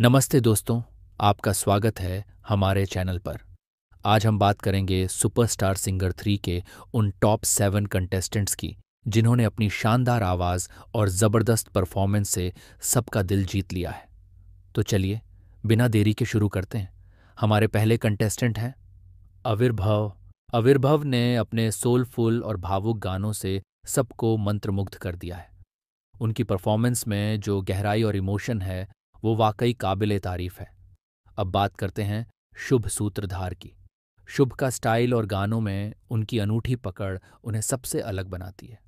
नमस्ते दोस्तों आपका स्वागत है हमारे चैनल पर आज हम बात करेंगे सुपरस्टार सिंगर थ्री के उन टॉप सेवन कंटेस्टेंट्स की जिन्होंने अपनी शानदार आवाज़ और ज़बरदस्त परफॉर्मेंस से सबका दिल जीत लिया है तो चलिए बिना देरी के शुरू करते हैं हमारे पहले कंटेस्टेंट हैं अविर्भव अविर्भव ने अपने सोलफुल और भावुक गानों से सबको मंत्रमुग्ध कर दिया है उनकी परफॉर्मेंस में जो गहराई और इमोशन है वो वाकई काबिल तारीफ है अब बात करते हैं शुभ सूत्रधार की शुभ का स्टाइल और गानों में उनकी अनूठी पकड़ उन्हें सबसे अलग बनाती है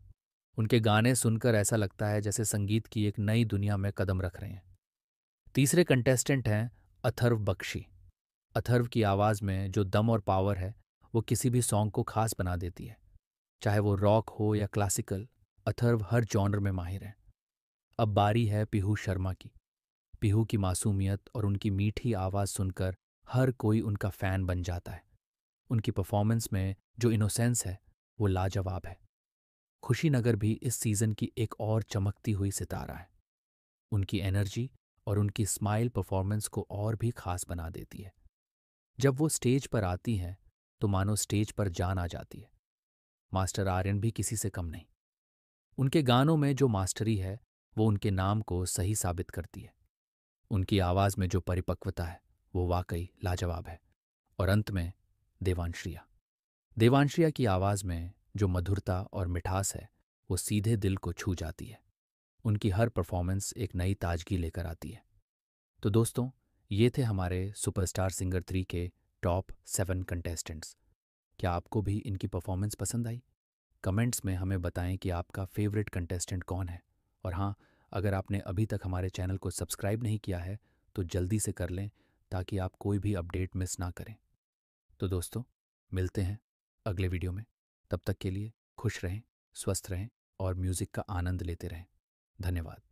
उनके गाने सुनकर ऐसा लगता है जैसे संगीत की एक नई दुनिया में कदम रख रहे हैं तीसरे कंटेस्टेंट हैं अथर्व बख्शी अथर्व की आवाज़ में जो दम और पावर है वो किसी भी सॉन्ग को खास बना देती है चाहे वो रॉक हो या क्लासिकल अथर्व हर जॉनर में माहिर है अब बारी है पीहू शर्मा की पिहू की मासूमियत और उनकी मीठी आवाज़ सुनकर हर कोई उनका फ़ैन बन जाता है उनकी परफॉर्मेंस में जो इनोसेंस है वो लाजवाब है खुशीनगर भी इस सीज़न की एक और चमकती हुई सितारा है उनकी एनर्जी और उनकी स्माइल परफॉर्मेंस को और भी खास बना देती है जब वो स्टेज पर आती हैं तो मानो स्टेज पर जान आ जाती है मास्टर आर्यन भी किसी से कम नहीं उनके गानों में जो मास्टरी है वो उनके नाम को सही साबित करती है उनकी आवाज़ में जो परिपक्वता है वो वाकई लाजवाब है और अंत में देवांश्रिया देवांश्रिया की आवाज़ में जो मधुरता और मिठास है वो सीधे दिल को छू जाती है उनकी हर परफॉर्मेंस एक नई ताजगी लेकर आती है तो दोस्तों ये थे हमारे सुपरस्टार सिंगर थ्री के टॉप सेवन कंटेस्टेंट्स क्या आपको भी इनकी परफॉर्मेंस पसंद आई कमेंट्स में हमें बताएं कि आपका फेवरेट कंटेस्टेंट कौन है और हाँ अगर आपने अभी तक हमारे चैनल को सब्सक्राइब नहीं किया है तो जल्दी से कर लें ताकि आप कोई भी अपडेट मिस ना करें तो दोस्तों मिलते हैं अगले वीडियो में तब तक के लिए खुश रहें स्वस्थ रहें और म्यूज़िक का आनंद लेते रहें धन्यवाद